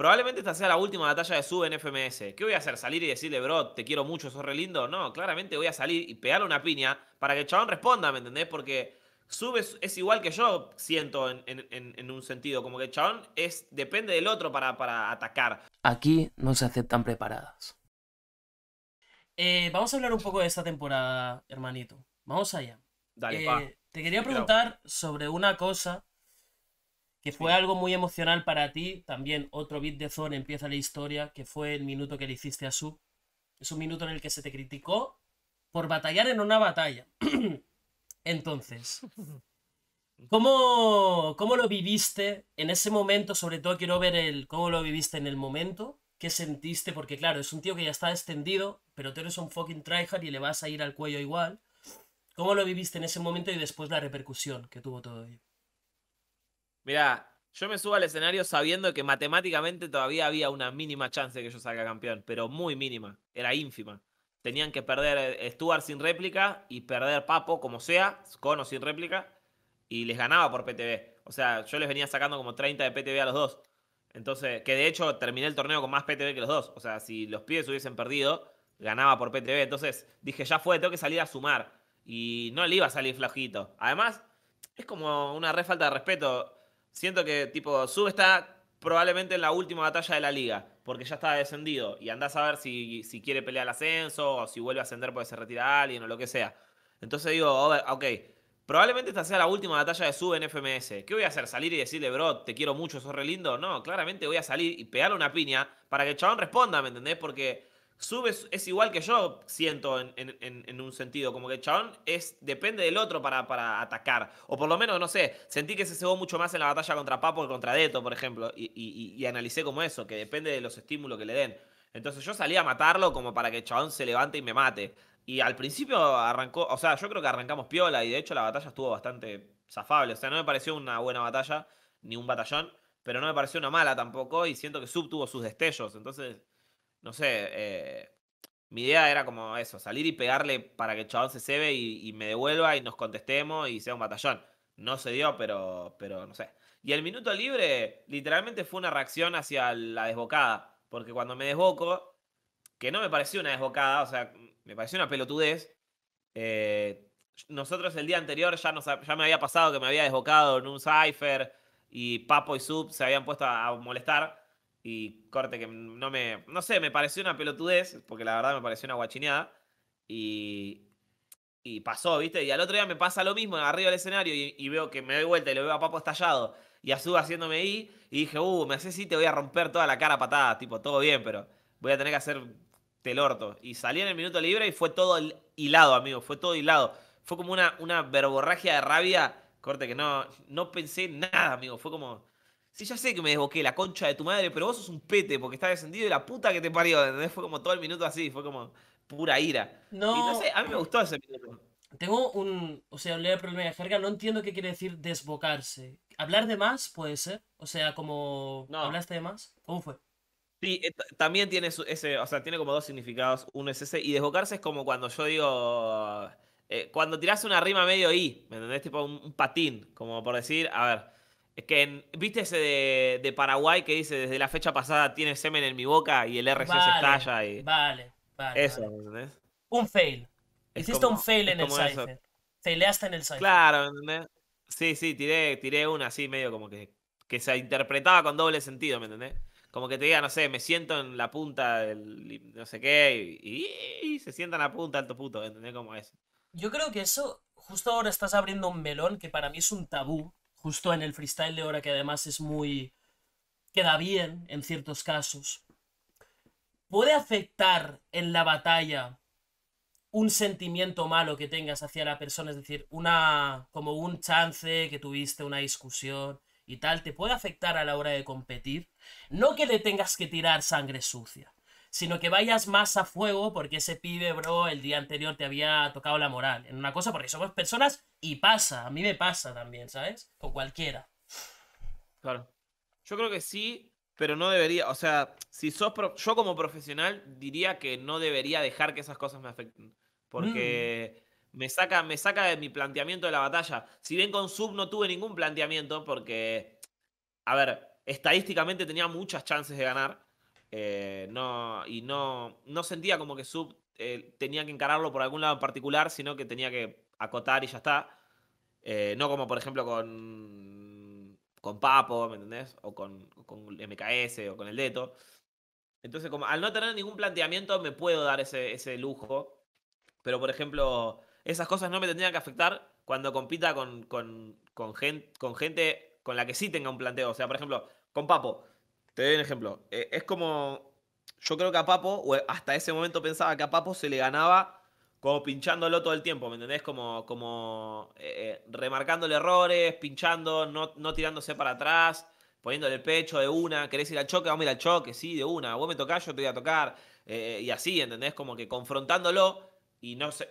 Probablemente esta sea la última batalla de Sub en FMS. ¿Qué voy a hacer? ¿Salir y decirle, bro, te quiero mucho, sos re lindo? No, claramente voy a salir y pegarle una piña para que el chabón responda, ¿me entendés? Porque Sub es, igual que yo, siento en, un sentido. Como que el chabón es, depende del otro para, para atacar. Aquí no se aceptan preparadas. Eh, vamos a hablar un poco de esta temporada, hermanito. Vamos allá. Dale, eh, pa. Te quería preguntar sobre una cosa que fue algo muy emocional para ti. También otro beat de Zone empieza la historia, que fue el minuto que le hiciste a Sub. Es un minuto en el que se te criticó por batallar en una batalla. Entonces, ¿cómo, ¿cómo lo viviste en ese momento? Sobre todo quiero ver el cómo lo viviste en el momento. ¿Qué sentiste? Porque claro, es un tío que ya está extendido, pero tú eres un fucking tryhard y le vas a ir al cuello igual. ¿Cómo lo viviste en ese momento y después la repercusión que tuvo todo ello? Mira, yo me subo al escenario sabiendo que matemáticamente todavía había una mínima chance de que yo salga campeón, pero muy mínima, era ínfima. Tenían que perder eh, Stuart sin réplica y perder Papo, como sea, con o sin réplica, y les ganaba por PTB. O sea, yo les venía sacando como 30 de PTB a los dos. Entonces, que de hecho terminé el torneo con más PTB que los dos. O sea, si los pibes hubiesen perdido, ganaba por PTB. Entonces dije, ya fue, tengo que salir a sumar. Y no le iba a salir flojito. Además, es como una re falta de respeto Siento que, tipo, Sub está probablemente en la última batalla de la liga, porque ya está descendido. Y anda a saber si, si quiere pelear el ascenso, o si vuelve a ascender porque se retira alguien, o lo que sea. Entonces digo, oh, ok, probablemente esta sea la última batalla de Sub en FMS. ¿Qué voy a hacer? ¿Salir y decirle, bro, te quiero mucho, sos re lindo? No, claramente voy a salir y pegarle una piña para que el chabón responda, ¿me entendés? Porque Sub es igual que yo, siento en, un sentido, como que el es, depende del otro para, para, atacar. O por lo menos, no sé, sentí que se cebó mucho más en la batalla contra Papo que contra Deto, por ejemplo, y, y analicé como eso, que depende de los estímulos que le den. Entonces yo salí a matarlo como para que el se levante y me mate. Y al principio arrancó, o sea, yo creo que arrancamos piola y de hecho la batalla estuvo bastante zafable. O sea, no me pareció una buena batalla, ni un batallón, pero no me pareció una mala tampoco y siento que Sub tuvo sus destellos. Entonces no sé, eh, mi idea era como eso, salir y pegarle para que el chabón se cebe y, me devuelva y nos contestemos y sea un batallón. No se dio, pero, pero no sé. Y el minuto libre literalmente fue una reacción hacia la desbocada, porque cuando me desboco, que no me pareció una desbocada, o sea, me pareció una pelotudez, eh, nosotros el día anterior ya, nos, ya me había pasado que me había desbocado en un cipher y Papo y Sub se habían puesto a molestar. Y corte que no me. No sé, me pareció una pelotudez, porque la verdad me pareció una guachineada. Y. Y pasó, ¿viste? Y al otro día me pasa lo mismo arriba del escenario y, veo que me doy vuelta y lo veo a Papo estallado y a Suba haciéndome ahí. Y dije, uh, me haces sí, te voy a romper toda la cara patada. Tipo, todo bien, pero voy a tener que hacer telorto. Y salí en el minuto libre y fue todo hilado, amigo. Fue todo hilado. Fue como una, una verborragia de rabia. Corte que no, no pensé nada, amigo. Fue como Sí, ya sé que me desboqué la concha de tu madre, pero vos sos un pete porque estás descendido y la puta que te parió, ¿entendés? Fue como todo el minuto así, fue como pura ira. No. a mí me gustó ese minuto. Tengo un. O sea, leo el problema de jerga. No entiendo qué quiere decir desbocarse. ¿Hablar de más puede ser? O sea, como. No. ¿Hablaste de más? ¿Cómo fue? Sí, eh, también tiene ese. O sea, tiene como dos significados. Uno es ese. Y desbocarse es como cuando yo digo. Eh, cuando tiras una rima medio I, ¿me entendés? Tipo un patín. Como por decir, a ver que, ¿viste ese de, Paraguay que dice desde la fecha pasada tiene semen en mi boca y el RC se estalla? Y... Vale, vale. Eso, ¿entendés? Un fail. existe Hiciste un fail en el cipher. Faileaste en el cipher. Claro, ¿entendés? Sí, sí, tiré, una así medio como que, que se interpretaba con doble sentido, ¿me entendés? Como que te diga, no sé, me siento en la punta del no sé qué y, se sienta en la punta, alto puto, ¿entendés? Como es Yo creo que eso, justo ahora estás abriendo un melón que para mí es un tabú justo en el freestyle de hora, que además es muy... queda bien en ciertos casos. ¿Puede afectar en la batalla un sentimiento malo que tengas hacia la persona? Es decir, una como un chance que tuviste, una discusión y tal, ¿te puede afectar a la hora de competir? No que le tengas que tirar sangre sucia, sino que vayas más a fuego porque ese pibe, bro, el día anterior te había tocado la moral en una cosa, porque somos personas y pasa, a mí me pasa también, ¿sabes? O cualquiera. Claro. Yo creo que sí, pero no debería, o sea, si sos yo como profesional diría que no debería dejar que esas cosas me afecten, porque mm. me saca me saca de mi planteamiento de la batalla. Si bien con sub no tuve ningún planteamiento porque a ver, estadísticamente tenía muchas chances de ganar, eh, no, y no, no sentía como que Sub eh, tenía que encararlo por algún lado en particular, sino que tenía que acotar y ya está. Eh, no como por ejemplo con, con Papo, ¿me entendés? O con, con MKS o con el Deto. Entonces, como, al no tener ningún planteamiento, me puedo dar ese, lujo. Pero, por ejemplo, esas cosas no me tendrían que afectar cuando compita con, gente, con gente con la que sí tenga un planteo. O sea, por ejemplo, con Papo. Te doy un ejemplo. Eh, es como. Yo creo que a Papo, hasta ese momento pensaba que a Papo se le ganaba como pinchándolo todo el tiempo, ¿me entendés? Como, como eh, eh, remarcándole errores, pinchando, no, tirándose para atrás, poniéndole el pecho de una. ¿Querés ir al choque? Vamos a ir al choque, sí, de una. Vos me tocás, yo te voy a tocar. y así, ¿entendés? Como que confrontándolo y no sé.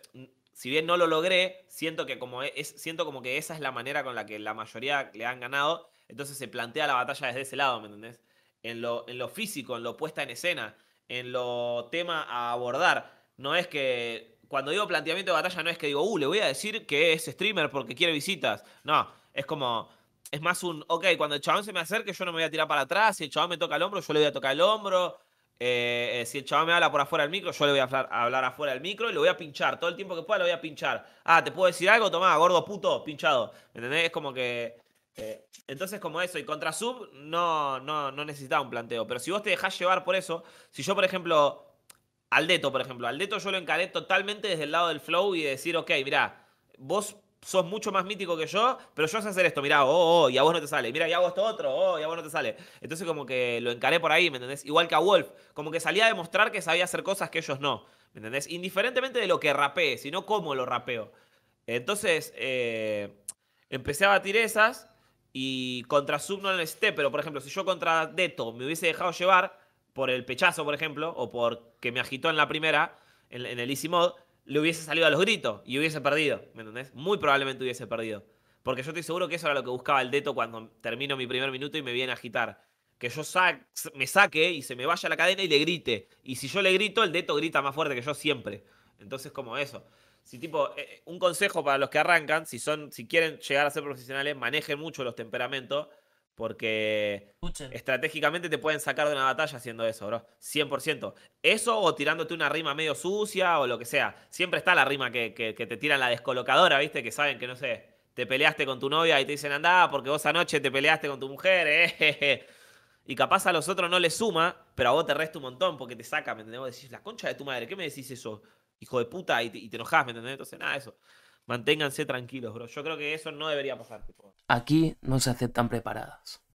Si bien no lo logré, siento que, como e, es, siento como que esa es la manera con la que la mayoría le han ganado. Entonces se plantea la batalla desde ese lado, ¿me entendés? en lo, físico, en lo puesta en escena, en lo tema a abordar. No es que, cuando digo planteamiento de batalla, no es que digo, uh, le voy a decir que es streamer porque quiere visitas. No, es como, es más un, ok, cuando el chabón se me acerque, yo no me voy a tirar para atrás. Si el chabón me toca el hombro, yo le voy a tocar el hombro. Eh, eh, si el chabón me habla por afuera del micro, yo le voy a hablar, afuera del micro y lo voy a pinchar. Todo el tiempo que pueda lo voy a pinchar. Ah, ¿te puedo decir algo? Tomá, gordo puto, pinchado. ¿Entendés? Es como que eh, entonces, como eso, y contra sub no, no, no necesitaba un planteo. Pero si vos te dejás llevar por eso, si yo, por ejemplo, al Deto, por ejemplo, al Deto yo lo encaré totalmente desde el lado del flow y decir, ok, mirá, vos sos mucho más mítico que yo, pero yo sé hacer esto, mira oh, oh, y a vos no te sale, mira y hago esto otro, oh, y a vos no te sale. Entonces, como que lo encaré por ahí, ¿me entendés? Igual que a Wolf, como que salía a demostrar que sabía hacer cosas que ellos no, ¿me entendés? Indiferentemente de lo que rapeé, sino cómo lo rapeo. Entonces, eh, empecé a batir esas. Y contra Sub no lo necesité, pero por ejemplo, si yo contra Deto me hubiese dejado llevar por el pechazo, por ejemplo, o porque me agitó en la primera, en, el Easy Mod, le hubiese salido a los gritos y hubiese perdido, ¿me entendés? Muy probablemente hubiese perdido. Porque yo estoy seguro que eso era lo que buscaba el Deto cuando termino mi primer minuto y me viene a agitar. Que yo sa me saque y se me vaya la cadena y le grite. Y si yo le grito, el Deto grita más fuerte que yo siempre. Entonces, como eso si tipo, eh, un consejo para los que arrancan, si son, si quieren llegar a ser profesionales, manejen mucho los temperamentos, porque estratégicamente te pueden sacar de una batalla haciendo eso, bro. 100%. Eso o tirándote una rima medio sucia o lo que sea. Siempre está la rima que, te tiran la descolocadora, ¿viste? Que saben que, no sé, te peleaste con tu novia y te dicen, andá, porque vos anoche te peleaste con tu mujer, eh, Y capaz a los otros no les suma, pero a vos te resta un montón porque te saca, ¿me entendés? Vos decís, la concha de tu madre, ¿qué me decís eso? hijo de puta, y te, enojas, ¿me entendés? Entonces, nada, eso. Manténganse tranquilos, bro. Yo creo que eso no debería pasar. Tipo. Aquí no se aceptan preparadas.